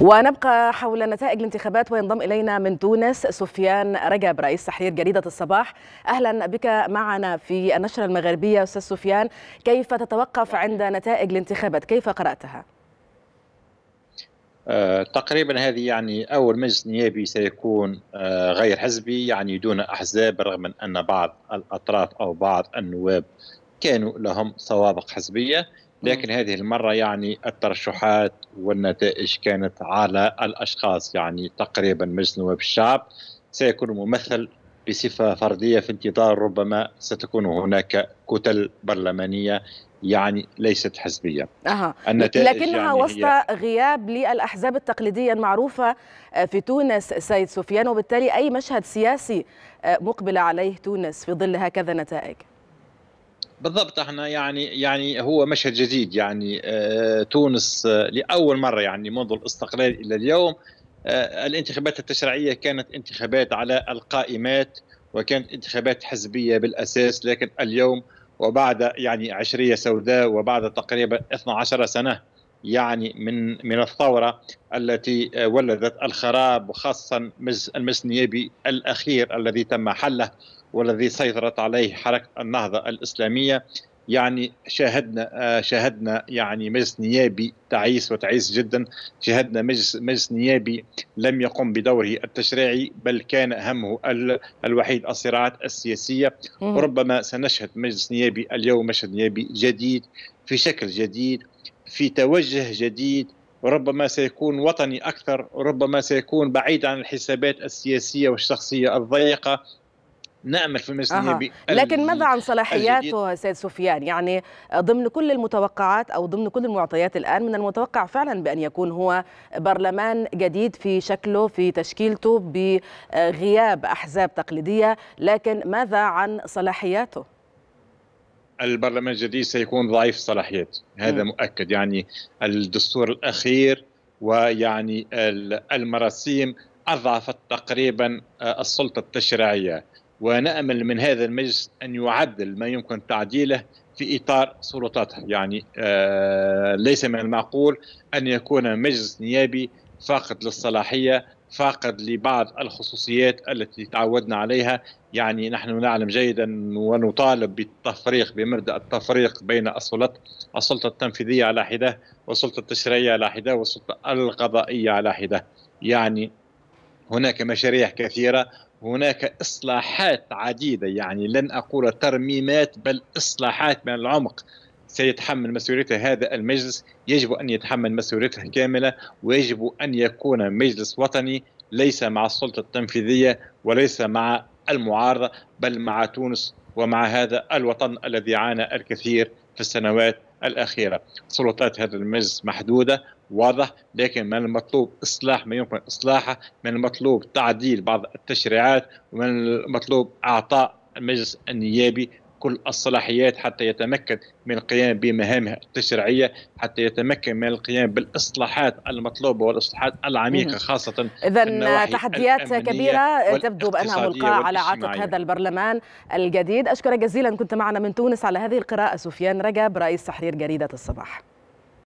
ونبقى حول نتائج الانتخابات وينضم إلينا من تونس سفيان رجب رئيس تحرير جريدة الصباح أهلا بك معنا في النشرة المغربية أستاذ سفيان كيف تتوقف عند نتائج الانتخابات كيف قرأتها؟ أه تقريبا هذه يعني اول مجلس نيابي سيكون أه غير حزبي يعني دون احزاب رغم من ان بعض الاطراف او بعض النواب كانوا لهم سوابق حزبيه لكن هذه المرة يعني الترشحات والنتائج كانت على الأشخاص يعني تقريبا مجلس نواب الشعب سيكون ممثل بصفة فردية في انتظار ربما ستكون هناك كتل برلمانية يعني ليست حزبية أه. لكنها يعني وسط غياب للأحزاب التقليدية المعروفة آه، في تونس سيد سفيان وبالتالي أي مشهد سياسي آه، مقبلة عليه تونس في ظل هكذا نتائج بالضبط احنا يعني يعني هو مشهد جديد يعني اه تونس اه لاول مره يعني منذ الاستقلال الى اليوم اه الانتخابات التشريعيه كانت انتخابات على القائمات وكانت انتخابات حزبيه بالاساس لكن اليوم وبعد يعني عشريه سوداء وبعد تقريبا 12 سنه يعني من من الثوره التي آه، ولدت الخراب وخاصه المجلس النيابي الاخير الذي تم حله والذي سيطرت عليه حركه النهضه الاسلاميه يعني شاهدنا آه، شاهدنا يعني مجلس نيابي تعيس وتعيس جدا شاهدنا مجلس مجلس نيابي لم يقم بدوره التشريعي بل كان همه الوحيد الصراعات السياسيه وربما سنشهد مجلس نيابي اليوم مشهد نيابي جديد في شكل جديد في توجه جديد وربما سيكون وطني اكثر وربما سيكون بعيد عن الحسابات السياسيه والشخصيه الضيقه نامل في مجلس أه. لكن ماذا عن صلاحياته سيد سفيان يعني ضمن كل المتوقعات او ضمن كل المعطيات الان من المتوقع فعلا بان يكون هو برلمان جديد في شكله في تشكيلته بغياب احزاب تقليديه لكن ماذا عن صلاحياته البرلمان الجديد سيكون ضعيف الصلاحيات هذا م. مؤكد يعني الدستور الأخير ويعني المراسيم أضعفت تقريبا آه، السلطة التشريعية ونأمل من هذا المجلس أن يعدل ما يمكن تعديله في إطار سلطاته يعني آه، ليس من المعقول أن يكون مجلس نيابي فاقد للصلاحية فاقد لبعض الخصوصيات التي تعودنا عليها يعني نحن نعلم جيدا ونطالب بالتفريق بمبدا التفريق بين السلطه السلطه التنفيذيه على حده والسلطه التشريعيه على حده والسلطه القضائيه على حده يعني هناك مشاريع كثيره هناك اصلاحات عديده يعني لن اقول ترميمات بل اصلاحات من العمق سيتحمل مسؤوليته هذا المجلس يجب أن يتحمل مسؤوليته كاملة ويجب أن يكون مجلس وطني ليس مع السلطة التنفيذية وليس مع المعارضة بل مع تونس ومع هذا الوطن الذي عانى الكثير في السنوات الأخيرة سلطات هذا المجلس محدودة واضح لكن من المطلوب إصلاح ما يمكن إصلاحه من المطلوب تعديل بعض التشريعات ومن المطلوب أعطاء المجلس النيابي كل الصلاحيات حتى يتمكن من القيام بمهامه التشريعيه حتى يتمكن من القيام بالاصلاحات المطلوبه والاصلاحات العميقه خاصه اذا تحديات كبيره تبدو بانها ملقاه على عاتق هذا البرلمان الجديد اشكرك جزيلا كنت معنا من تونس على هذه القراءه سفيان رجب رئيس تحرير جريده الصباح